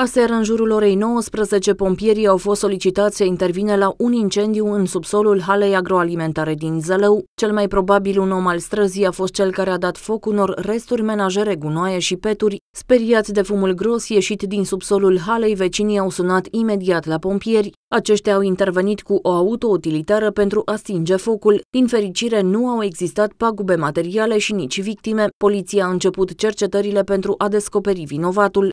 Aseară, în jurul orei 19, pompierii au fost solicitați să intervine la un incendiu în subsolul halei agroalimentare din Zălău. Cel mai probabil un om al străzii a fost cel care a dat foc unor resturi menajere, gunoaie și peturi. Speriați de fumul gros ieșit din subsolul halei, vecinii au sunat imediat la pompieri. Aceștia au intervenit cu o autoutilitară pentru a stinge focul. Din fericire, nu au existat pagube materiale și nici victime. Poliția a început cercetările pentru a descoperi vinovatul.